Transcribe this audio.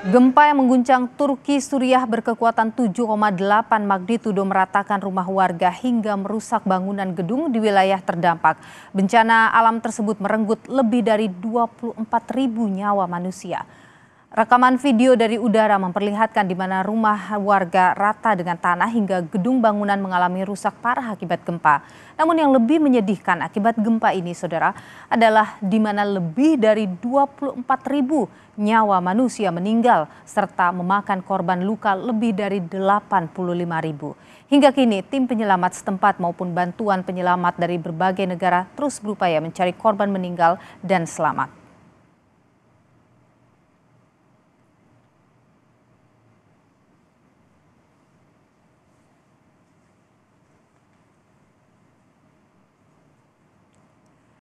Gempa yang mengguncang Turki Suriah berkekuatan 7,8 magnitudo meratakan rumah warga hingga merusak bangunan gedung di wilayah terdampak. Bencana alam tersebut merenggut lebih dari 24 ribu nyawa manusia. Rekaman video dari udara memperlihatkan di mana rumah warga rata dengan tanah hingga gedung bangunan mengalami rusak parah akibat gempa. Namun yang lebih menyedihkan akibat gempa ini Saudara adalah di mana lebih dari 24 ribu nyawa manusia meninggal serta memakan korban luka lebih dari 85 ribu. Hingga kini tim penyelamat setempat maupun bantuan penyelamat dari berbagai negara terus berupaya mencari korban meninggal dan selamat.